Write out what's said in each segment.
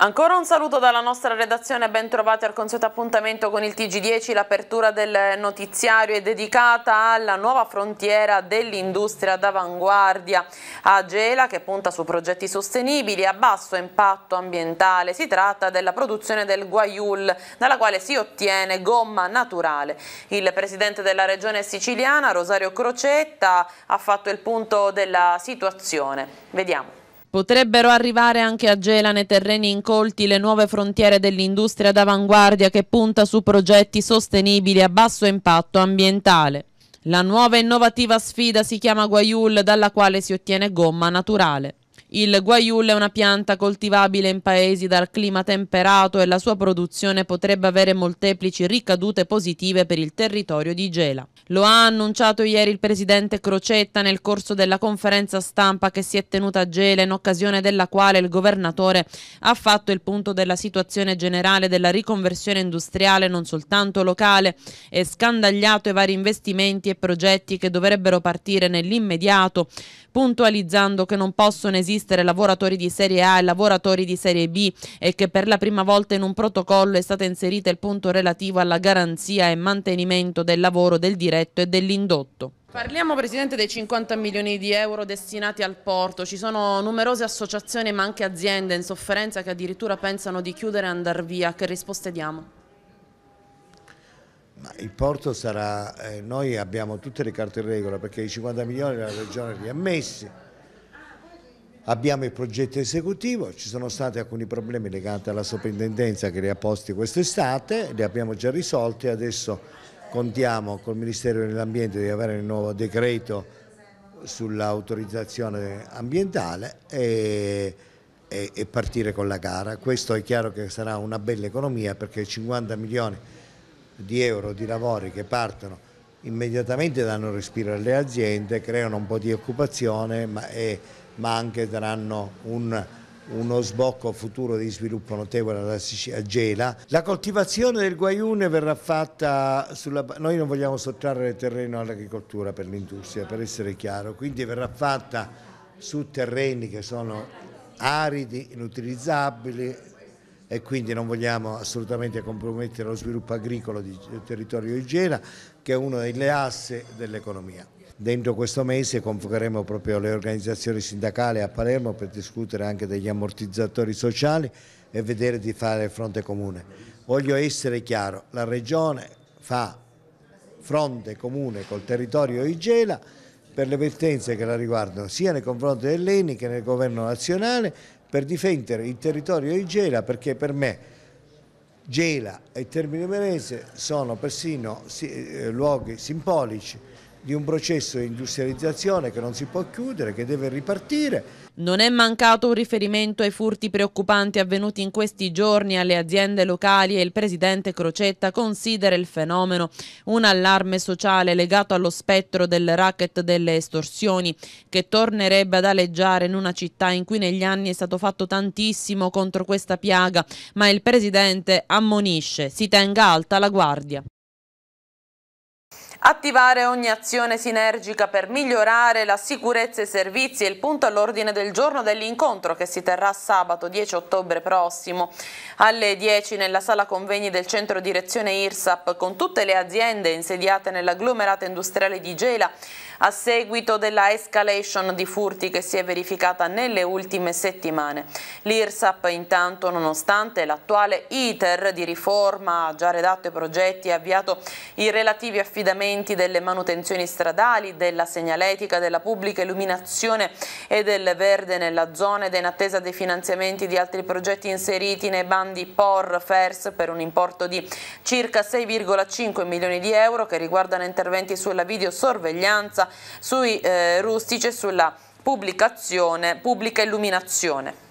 Ancora un saluto dalla nostra redazione, ben trovati al consueto appuntamento con il Tg10. L'apertura del notiziario è dedicata alla nuova frontiera dell'industria d'avanguardia a Gela che punta su progetti sostenibili a basso impatto ambientale. Si tratta della produzione del guaiul dalla quale si ottiene gomma naturale. Il presidente della regione siciliana Rosario Crocetta ha fatto il punto della situazione. Vediamo. Potrebbero arrivare anche a Gela nei terreni incolti le nuove frontiere dell'industria d'avanguardia che punta su progetti sostenibili a basso impatto ambientale. La nuova innovativa sfida si chiama Guayul, dalla quale si ottiene gomma naturale. Il guaiul è una pianta coltivabile in paesi dal clima temperato e la sua produzione potrebbe avere molteplici ricadute positive per il territorio di Gela. Lo ha annunciato ieri il presidente Crocetta nel corso della conferenza stampa che si è tenuta a Gela in occasione della quale il governatore ha fatto il punto della situazione generale della riconversione industriale non soltanto locale e scandagliato i vari investimenti e progetti che dovrebbero partire nell'immediato, puntualizzando che non possono esistere esistere lavoratori di serie A e lavoratori di serie B e che per la prima volta in un protocollo è stato inserito il punto relativo alla garanzia e mantenimento del lavoro del diretto e dell'indotto. Parliamo Presidente dei 50 milioni di euro destinati al porto, ci sono numerose associazioni ma anche aziende in sofferenza che addirittura pensano di chiudere e andare via, che risposte diamo? Ma il porto sarà, eh, noi abbiamo tutte le carte in regola perché i 50 milioni la Regione li ha messi, Abbiamo il progetto esecutivo, ci sono stati alcuni problemi legati alla soprintendenza che li ha posti quest'estate, li abbiamo già risolti, adesso contiamo col Ministero dell'Ambiente di avere il nuovo decreto sull'autorizzazione ambientale e, e, e, partire con la gara. Questo è chiaro che sarà una bella economia perché 50 milioni di euro di lavori che partono immediatamente danno respiro alle aziende, creano un po' di occupazione ma è, ma anche daranno un, uno sbocco futuro di sviluppo notevole alla Sicilia Gela. La coltivazione del guaiune verrà fatta sulla... noi non vogliamo sottrarre terreno all'agricoltura per l'industria, per essere chiaro, quindi verrà fatta su terreni che sono aridi, inutilizzabili, e quindi non vogliamo assolutamente compromettere lo sviluppo agricolo del territorio di Gela che è uno delle asse dell'economia. Dentro questo mese convocheremo proprio le organizzazioni sindacali a Palermo per discutere anche degli ammortizzatori sociali e vedere di fare fronte comune. Voglio essere chiaro, la Regione fa fronte comune col territorio di Gela per le vertenze che la riguardano sia nei confronti dell'ENI che nel governo nazionale per difendere il territorio di Gela perché per me Gela e Termine Imerese sono persino eh, luoghi simbolici di un processo di industrializzazione che non si può chiudere, che deve ripartire. Non è mancato un riferimento ai furti preoccupanti avvenuti in questi giorni alle aziende locali e il presidente Crocetta considera il fenomeno un allarme sociale legato allo spettro del racket delle estorsioni che tornerebbe ad aleggiare in una città in cui negli anni è stato fatto tantissimo contro questa piaga, ma il presidente ammonisce, si tenga alta la guardia. Attivare ogni azione sinergica per migliorare la sicurezza e i servizi è il punto all'ordine del giorno dell'incontro che si terrà sabato 10 ottobre prossimo alle 10 nella sala convegni del centro direzione IRSAP con tutte le aziende insediate nell'agglomerata industriale di Gela a seguito della escalation di furti che si è verificata nelle ultime settimane. L'IRSAP intanto nonostante l'attuale ITER di riforma ha già redatto i progetti e avviato i relativi affidamenti aumenti delle manutenzioni stradali, della segnaletica, della pubblica illuminazione e del verde nella zona ed è in attesa dei finanziamenti di altri progetti inseriti nei bandi POR FERS per un importo di circa 6,5 milioni di euro che riguardano interventi sulla videosorveglianza, sui eh, rustici e sulla pubblicazione, pubblica illuminazione.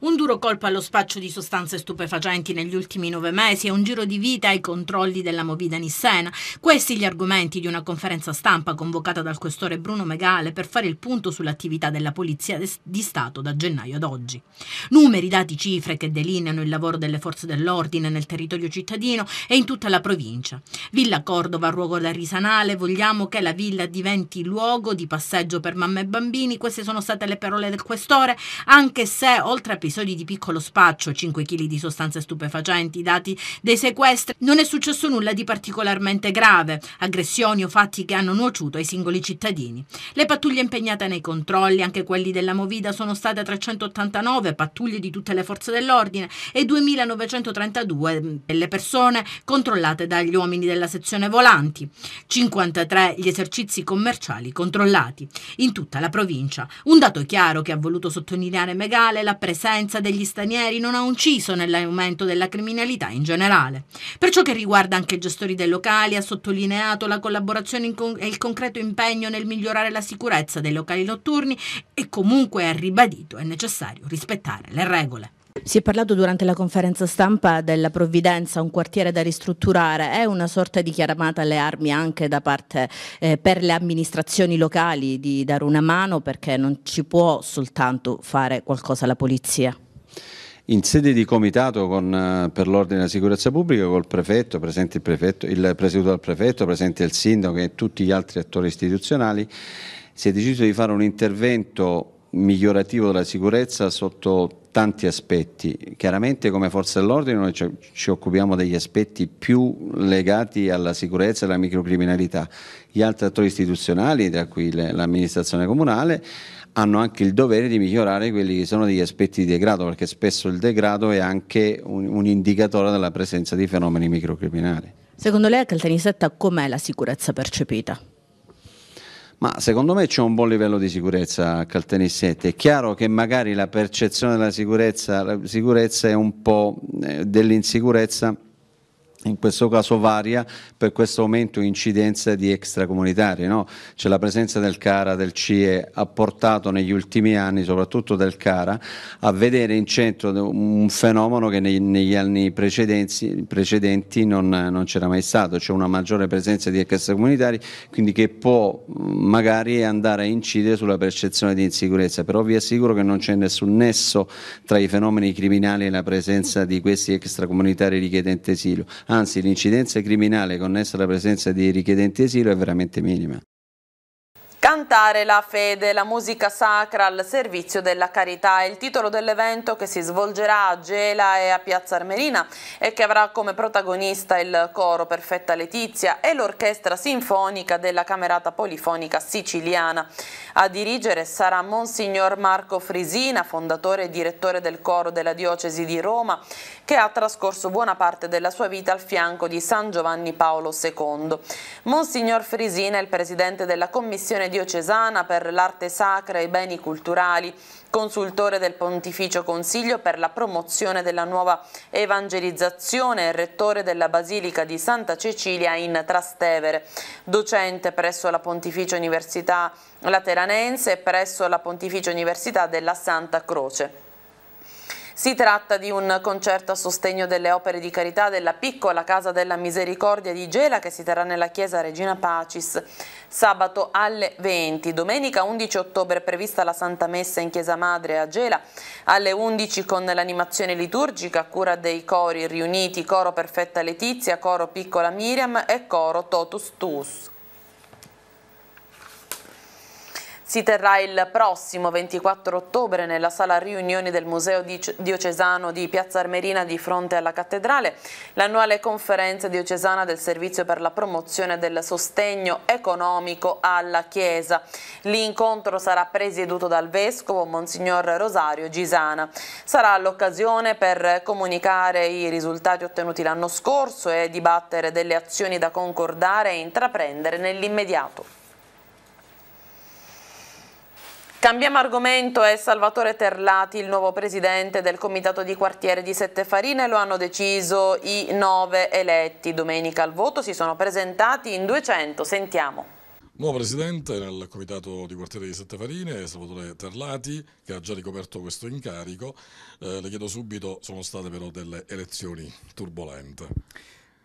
Un duro colpo allo spaccio di sostanze stupefacenti negli ultimi nove mesi e un giro di vita ai controlli della Movida Nissena. Questi gli argomenti di una conferenza stampa convocata dal questore Bruno Megale per fare il punto sull'attività della Polizia di Stato da gennaio ad oggi. Numeri, dati, cifre che delineano il lavoro delle forze dell'ordine nel territorio cittadino e in tutta la provincia. Villa Cordova, Ruogo da Risanale, vogliamo che la villa diventi luogo di passeggio per mamme e bambini. Queste sono state le parole del questore, anche se oltre a episodi di piccolo spaccio, 5 kg di sostanze stupefacenti, dati dei sequestri, non è successo nulla di particolarmente grave, aggressioni o fatti che hanno nuociuto ai singoli cittadini. Le pattuglie impegnate nei controlli, anche quelli della Movida, sono state 389 pattuglie di tutte le forze dell'ordine e 2932 le persone controllate dagli uomini della sezione volanti, 53 gli esercizi commerciali controllati in tutta la provincia. Un dato chiaro che ha voluto sottolineare Megale è la presenza violenza degli stranieri non ha inciso nell'aumento della criminalità in generale. Per ciò che riguarda anche i gestori dei locali, ha sottolineato la collaborazione e il concreto impegno nel migliorare la sicurezza dei locali notturni e comunque ha ribadito è necessario rispettare le regole. Si è parlato durante la conferenza stampa della provvidenza, un quartiere da ristrutturare, è una sorta di chiamata alle armi anche da parte eh, per le amministrazioni locali di dare una mano perché non ci può soltanto fare qualcosa la polizia. In sede di comitato con, eh, per l'ordine e la sicurezza pubblica col prefetto, presente il, prefetto, il presieduto del prefetto, presente il sindaco e tutti gli altri attori istituzionali, si è deciso di fare un intervento migliorativo della sicurezza sotto tanti aspetti. Chiaramente come Forza dell'ordine noi ci, ci, occupiamo degli aspetti più legati alla sicurezza e alla microcriminalità. Gli altri attori istituzionali, da cui l'amministrazione comunale, hanno anche il dovere di migliorare quelli che sono degli aspetti di degrado, perché spesso il degrado è anche un, un indicatore della presenza di fenomeni microcriminali. Secondo lei a Caltanissetta com'è la sicurezza percepita? Ma secondo me c'è un buon livello di sicurezza a Caltanissette. È chiaro che magari la percezione della sicurezza, sicurezza è un po' eh, dell'insicurezza in questo caso varia per questo aumento incidenza di extracomunitari. No? Cioè la presenza del CARA, del CIE, ha portato negli ultimi anni, soprattutto del CARA, a vedere in centro un fenomeno che nei, negli anni precedenti, precedenti non, non c'era mai stato, cioè una maggiore presenza di extracomunitari, quindi che può mm, magari andare a incidere sulla percezione di insicurezza. Però vi assicuro che non c'è nessun nesso tra i fenomeni criminali e la presenza di questi extracomunitari richiedenti asilo anzi l'incidenza criminale connessa alla presenza di richiedenti asilo è veramente minima. Cantare la fede, la musica sacra al servizio della carità è il titolo dell'evento che si svolgerà a Gela e a Piazza Armerina e che avrà come protagonista il coro Perfetta Letizia e l'orchestra sinfonica della Camerata Polifonica Siciliana. A dirigere sarà Monsignor Marco Frisina, fondatore e direttore del coro della Diocesi di Roma che ha trascorso buona parte della sua vita al fianco di San Giovanni Paolo II. Monsignor Frisina è il presidente della Commissione diocesana per l'arte sacra e i beni culturali, consultore del Pontificio Consiglio per la promozione della nuova evangelizzazione e rettore della Basilica di Santa Cecilia in Trastevere, docente presso la Pontificia Università Lateranense e presso la Pontificia Università della Santa Croce. Si tratta di un concerto a sostegno delle opere di carità della piccola Casa della Misericordia di Gela che si terrà nella chiesa Regina Pacis sabato alle 20. Domenica 11 ottobre è prevista la Santa Messa in Chiesa Madre a Gela alle 11 con l'animazione liturgica a cura dei cori riuniti Coro Perfetta Letizia, Coro Piccola Miriam e Coro Totus Tus. Si terrà il prossimo 24 ottobre nella sala riunioni del Museo Diocesano di Piazza Armerina di fronte alla Cattedrale l'annuale conferenza diocesana del Servizio per la promozione del sostegno economico alla Chiesa. L'incontro sarà presieduto dal Vescovo Monsignor Rosario Gisana. Sarà l'occasione per comunicare i risultati ottenuti l'anno scorso e dibattere delle azioni da concordare e intraprendere nell'immediato. Cambiamo argomento, è Salvatore Terlati il nuovo presidente del comitato di quartiere di Sette Farine, lo hanno deciso i nove eletti. Domenica al voto si sono presentati in 200, sentiamo. Nuovo presidente nel comitato di quartiere di Sette Farine, Salvatore Terlati, che ha già ricoperto questo incarico. Eh, le chiedo subito, sono state però delle elezioni turbolente.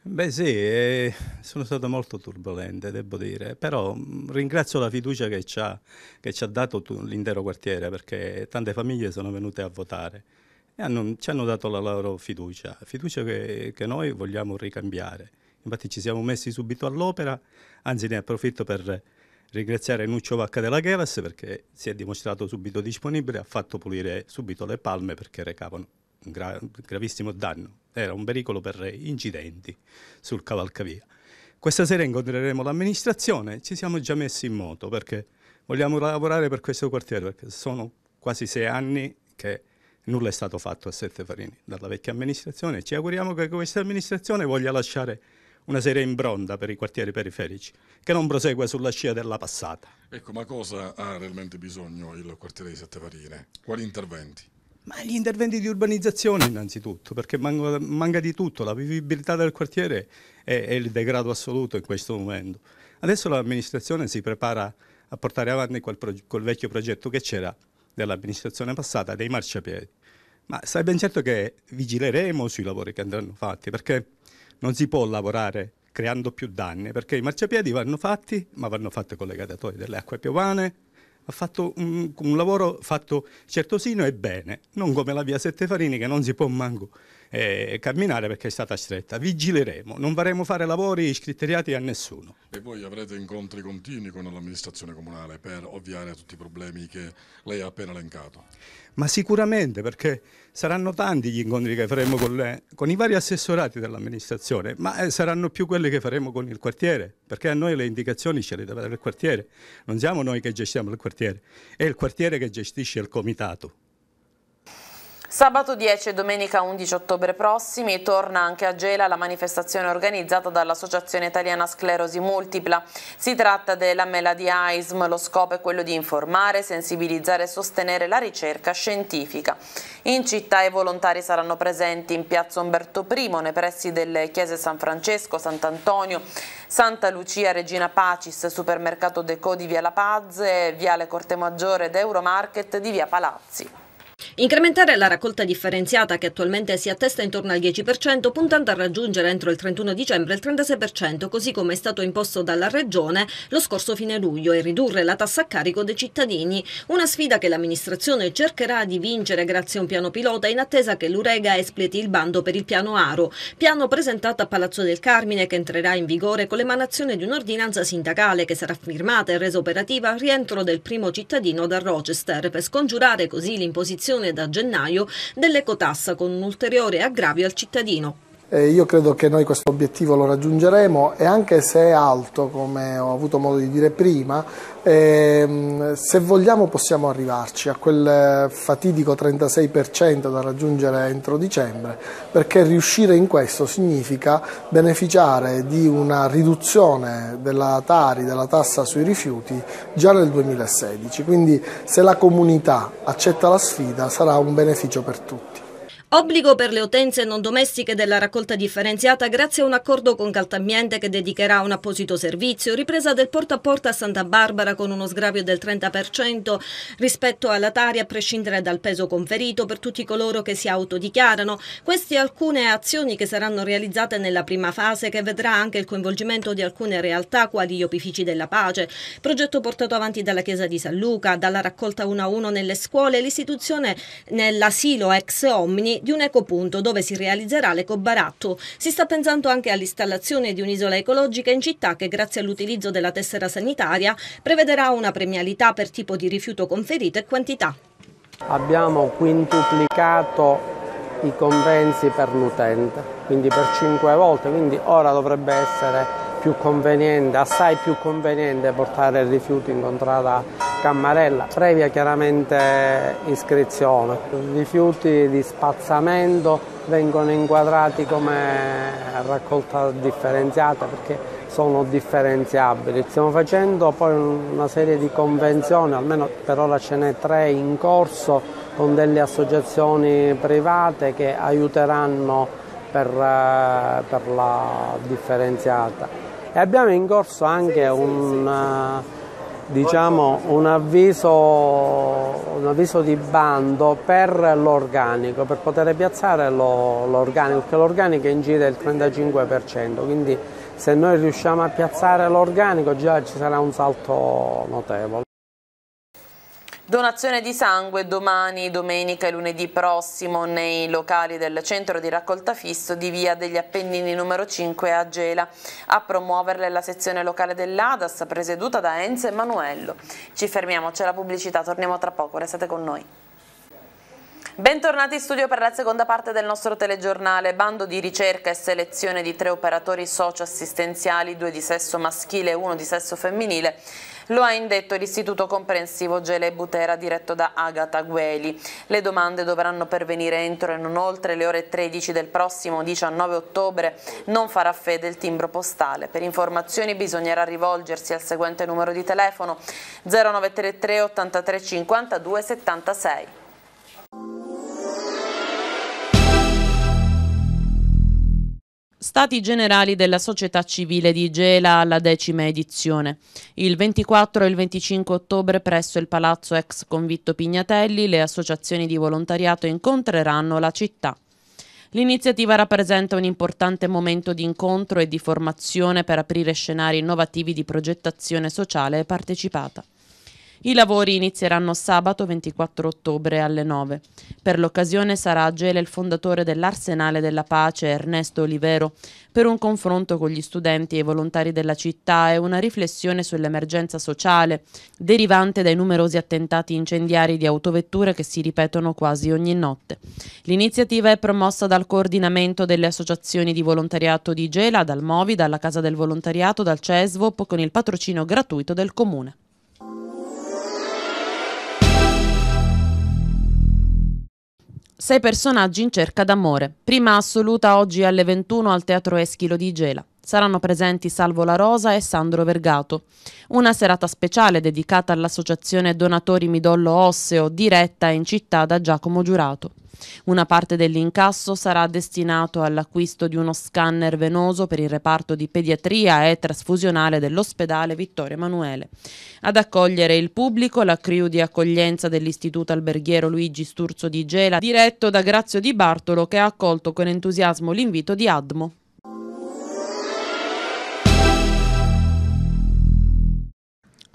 Beh sì, eh, sono stato molto turbolente, devo dire, però mh, mm, ringrazio la fiducia che ci ha, che ci ha dato tu- l'intero quartiere, perché tante famiglie sono venute a votare e hanno- ci hanno dato la loro fiducia, fiducia che, che noi vogliamo ricambiare. Infatti ci siamo messi subito all'opera, anzi ne approfitto per ringraziare Nuccio Vacca della Chelas perché si è dimostrato subito disponibile, ha fatto pulire subito le palme perché recavano un gra- gravissimo danno era un pericolo per incidenti sul cavalcavia. Questa sera incontreremo l'amministrazione, ci siamo già messi in moto perché vogliamo lavorare per questo quartiere, perché sono quasi sei anni che nulla è stato fatto a Sette Farini dalla vecchia amministrazione. Ci auguriamo che questa amministrazione voglia lasciare una seria imbronda per i quartieri periferici, che non prosegua sulla scia della passata. Ecco, ma cosa ha realmente bisogno il quartiere di Sette Farine? Quali interventi? Ma gli interventi di urbanizzazione innanzitutto, perché manca, manca di tutto, la vivibilità del quartiere è, è, il degrado assoluto in questo momento. Adesso l'amministrazione si prepara a portare avanti quel, quel vecchio progetto che c'era dell'amministrazione passata, dei marciapiedi. Ma sai ben certo che vigileremo sui lavori che andranno fatti, perché non si può lavorare creando più danni, perché i marciapiedi vanno fatti, ma vanno fatti con le gradatoi delle acque piovane, ha fatto un, un lavoro fatto certosino e bene, non come la via Settefarini che non si può manco eh, camminare perché è stata stretta. Vigileremo, non faremo fare lavori scriteriati a nessuno. E voi avrete incontri continui con l'amministrazione comunale per ovviare a tutti i problemi che lei ha appena elencato? Ma sicuramente perché saranno tanti gli incontri che faremo con, le, con i vari assessorati dell'amministrazione, ma eh, saranno più quelli che faremo con il quartiere, perché a noi le indicazioni ce le deve dare il quartiere, non siamo noi che gestiamo il quartiere, è il quartiere che gestisce il comitato. Sabato 10 e domenica 11 ottobre prossimi torna anche a Gela la manifestazione organizzata dall'Associazione Italiana Sclerosi Multipla. Si tratta della Melody AISM, lo scopo è quello di informare, sensibilizzare e sostenere la ricerca scientifica. In città i volontari saranno presenti in piazza Umberto I, nei pressi delle chiese San Francesco, Sant'Antonio, Santa Lucia, Regina Pacis, Supermercato Deco di Via La Paz, Viale Corte Maggiore ed Euromarket di Via Palazzi. Incrementare la raccolta differenziata che attualmente si attesta intorno al 10% puntando a raggiungere entro il 31 dicembre il 36% così come è stato imposto dalla Regione lo scorso fine luglio e ridurre la tassa a carico dei cittadini. Una sfida che l'amministrazione cercherà di vincere grazie a un piano pilota in attesa che l'Urega espleti il bando per il piano Aro, piano presentato a Palazzo del Carmine che entrerà in vigore con l'emanazione di un'ordinanza sindacale che sarà firmata e resa operativa al rientro del primo cittadino da Rochester per scongiurare così l'imposizione da gennaio dell'ecotassa con un ulteriore aggravio al cittadino eh, io credo che noi questo obiettivo lo raggiungeremo e anche se è alto, come ho avuto modo di dire prima, ehm, se vogliamo possiamo arrivarci a quel fatidico 36% da raggiungere entro dicembre, perché riuscire in questo significa beneficiare di una riduzione della Tari, della tassa sui rifiuti, già nel 2016. Quindi se la comunità accetta la sfida sarà un beneficio per tutti. Obbligo per le utenze non domestiche della raccolta differenziata grazie a un accordo con Caltambiente che dedicherà un apposito servizio, ripresa del porta a porta a Santa Barbara con uno sgravio del 30% rispetto alla Tari a prescindere dal peso conferito per tutti coloro che si autodichiarano. Queste alcune azioni che saranno realizzate nella prima fase che vedrà anche il coinvolgimento di alcune realtà quali gli opifici della pace, progetto portato avanti dalla Chiesa di San Luca, dalla raccolta 1 a 1 nelle scuole, l'istituzione nell'asilo ex omni di un ecopunto dove si realizzerà l'ecobaratto. Si sta pensando anche all'installazione di un'isola ecologica in città che grazie all'utilizzo della tessera sanitaria prevederà una premialità per tipo di rifiuto conferito e quantità. Abbiamo quintuplicato i compensi per l'utente, quindi per cinque volte, quindi ora dovrebbe essere più conveniente, assai più conveniente portare il rifiuto in contrada Cammarella, previa chiaramente iscrizione. I rifiuti di spazzamento vengono inquadrati come raccolta differenziata perché sono differenziabili. Stiamo facendo poi una serie di convenzioni, almeno per ora ce n'è tre in corso, con delle associazioni private che aiuteranno per, eh, per la differenziata e abbiamo in corso anche un, eh, diciamo, un, avviso, un avviso, di bando per l'organico, per poter piazzare l'organico, perché l'organico incide il 35%, quindi se noi riusciamo a piazzare l'organico già ci sarà un salto notevole. Donazione di sangue domani, domenica e lunedì prossimo nei locali del centro di raccolta fisso di via degli Appennini numero 5 a Gela. A promuoverle la sezione locale dell'ADAS presieduta da Enzo Emanuello. Ci fermiamo, c'è la pubblicità, torniamo tra poco, restate con noi. Bentornati in studio per la seconda parte del nostro telegiornale, bando di ricerca e selezione di tre operatori socio-assistenziali, due di sesso maschile e uno di sesso femminile lo ha indetto l'Istituto Comprensivo Gele Butera diretto da Agata Gueli. Le domande dovranno pervenire entro e non oltre le ore 13 del prossimo 19 ottobre. Non farà fede il timbro postale. Per informazioni bisognerà rivolgersi al seguente numero di telefono 0933 83 52 76. Stati Generali della Società Civile di Gela alla decima edizione. Il 24 e il 25 ottobre presso il palazzo ex convitto Pignatelli le associazioni di volontariato incontreranno la città. L'iniziativa rappresenta un importante momento di incontro e di formazione per aprire scenari innovativi di progettazione sociale partecipata. I lavori inizieranno sabato 24 ottobre alle 9. Per l'occasione sarà a Gela il fondatore dell'Arsenale della Pace, Ernesto Olivero, per un confronto con gli studenti e i volontari della città e una riflessione sull'emergenza sociale derivante dai numerosi attentati incendiari di autovetture che si ripetono quasi ogni notte. L'iniziativa è promossa dal coordinamento delle associazioni di volontariato di Gela, dal Movi, dalla Casa del Volontariato, dal CESVOP con il patrocino gratuito del Comune. Sei personaggi in cerca d'amore. Prima assoluta oggi alle 21 al Teatro Eschilo di Gela. Saranno presenti Salvo La Rosa e Sandro Vergato. Una serata speciale dedicata all'associazione Donatori Midollo Osseo, diretta in città da Giacomo Giurato. Una parte dell'incasso sarà destinato all'acquisto di uno scanner venoso per il reparto di pediatria e trasfusionale dell'ospedale Vittorio Emanuele. Ad accogliere il pubblico la crew di accoglienza dell'Istituto Alberghiero Luigi Sturzo di Gela, diretto da Grazio Di Bartolo, che ha accolto con entusiasmo l'invito di Admo.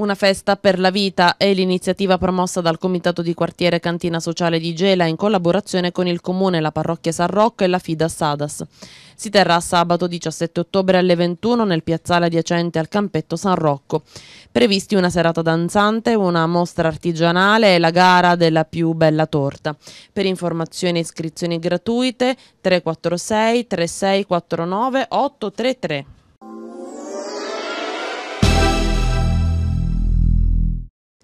Una festa per la vita è l'iniziativa promossa dal Comitato di Quartiere Cantina Sociale di Gela in collaborazione con il Comune, la Parrocchia San Rocco e la FIDA Sadas. Si terrà sabato 17 ottobre alle 21 nel piazzale adiacente al campetto San Rocco. Previsti una serata danzante, una mostra artigianale e la gara della più bella torta. Per informazioni e iscrizioni gratuite 346 3649 833.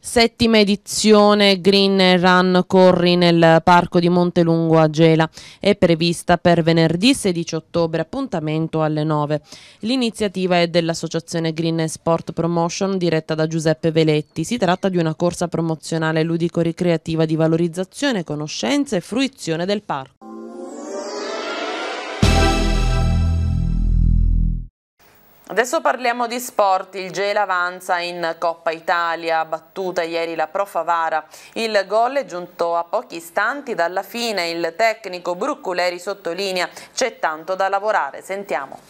settima edizione Green Run Corri nel parco di Montelungo a Gela è prevista per venerdì 16 ottobre appuntamento alle 9. L'iniziativa è dell'associazione Green Sport Promotion diretta da Giuseppe Veletti. Si tratta di una corsa promozionale ludico-ricreativa di valorizzazione, conoscenza e fruizione del parco. Adesso parliamo di sport, il Gela avanza in Coppa Italia, battuta ieri la Pro Favara. Il gol è giunto a pochi istanti dalla fine, il tecnico Brucculeri sottolinea c'è tanto da lavorare, sentiamo.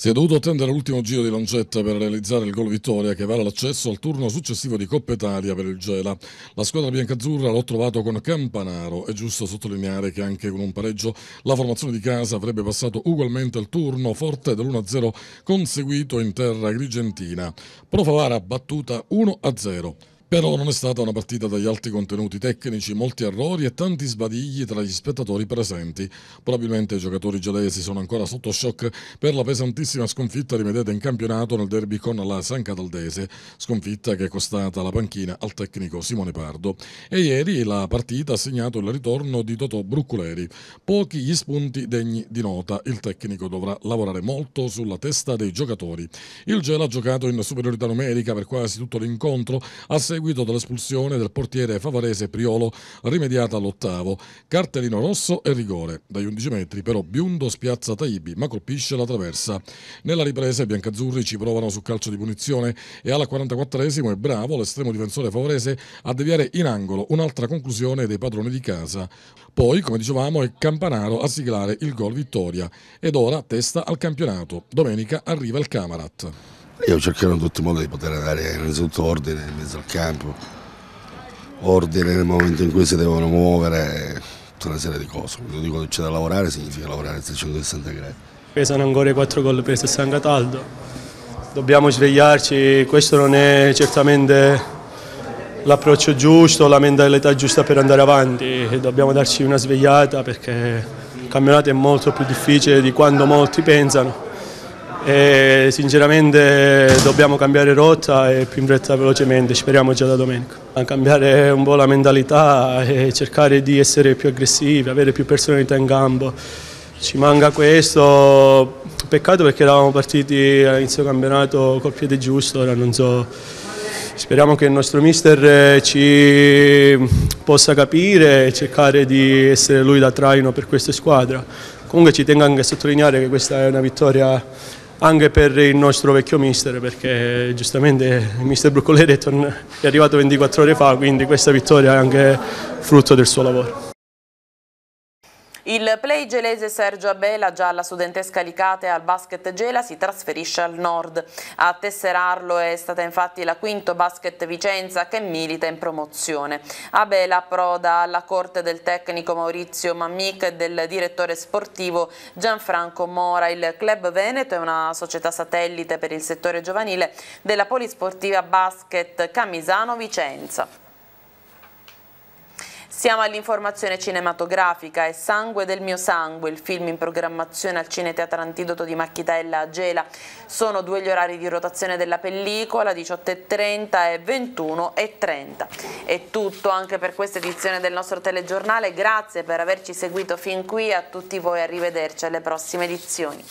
Si è dovuto attendere l'ultimo giro di lancetta per realizzare il gol vittoria che vale l'accesso al turno successivo di Coppa Italia per il Gela. La squadra biancazzurra l'ho trovato con Campanaro. È giusto sottolineare che anche con un pareggio la formazione di casa avrebbe passato ugualmente il turno forte dell'1-0 conseguito in terra grigentina. Provavara battuta 1-0. Però non è stata una partita dagli alti contenuti tecnici, molti errori e tanti sbadigli tra gli spettatori presenti. Probabilmente i giocatori gelesi sono ancora sotto shock per la pesantissima sconfitta rimediata in campionato nel derby con la San Cataldese, sconfitta che è costata la panchina al tecnico Simone Pardo. E ieri la partita ha segnato il ritorno di Totò Brucculeri. Pochi gli spunti degni di nota, il tecnico dovrà lavorare molto sulla testa dei giocatori. Il Gela ha giocato in superiorità numerica per quasi tutto l'incontro, a seguito seguito dall'espulsione del portiere favorese Priolo rimediata all'ottavo. Cartellino rosso e rigore. Dai 11 metri però Biundo spiazza Taibi ma colpisce la traversa. Nella ripresa i biancazzurri ci provano su calcio di punizione e alla 44esimo è bravo l'estremo difensore favorese a deviare in angolo un'altra conclusione dei padroni di casa. Poi, come dicevamo, è Campanaro a siglare il gol vittoria ed ora testa al campionato. Domenica arriva il Camarat. Io cercherò in tutti i modi di poter dare innanzitutto ordine in mezzo al campo, ordine nel momento in cui si devono muovere, tutta una serie di cose. Quando dico che c'è da lavorare significa lavorare a 360 gradi. Pesano ancora i 4 gol presi a San Cataldo, dobbiamo svegliarci, questo non è certamente l'approccio giusto, la mentalità giusta per andare avanti, dobbiamo darci una svegliata perché il campionato è molto più difficile di quanto molti pensano e sinceramente dobbiamo cambiare rotta e più in fretta velocemente, speriamo già da domenica. Cambiare un po' la mentalità e cercare di essere più aggressivi, avere più personalità in campo. Ci manca questo, peccato perché eravamo partiti all'inizio campionato col piede giusto, ora non so, speriamo che il nostro mister ci possa capire e cercare di essere lui da traino per questa squadra. Comunque ci tengo anche a sottolineare che questa è una vittoria anche per il nostro vecchio mister perché giustamente il mister Bruccoleri è, è arrivato 24 ore fa quindi questa vittoria è anche frutto del suo lavoro. Il play gelese Sergio Abela, già alla studentesca Alicate al basket Gela, si trasferisce al nord. A tesserarlo è stata infatti la quinto basket Vicenza che milita in promozione. Abela proda alla corte del tecnico Maurizio Mammic e del direttore sportivo Gianfranco Mora. Il club Veneto è una società satellite per il settore giovanile della polisportiva basket Camisano Vicenza. Siamo all'informazione cinematografica È Sangue del mio sangue, il film in programmazione al Cineteatro Antidoto di Macchitella a Gela. Sono due gli orari di rotazione della pellicola, 18.30 e 21.30. È tutto anche per questa edizione del nostro telegiornale, grazie per averci seguito fin qui, a tutti voi arrivederci alle prossime edizioni.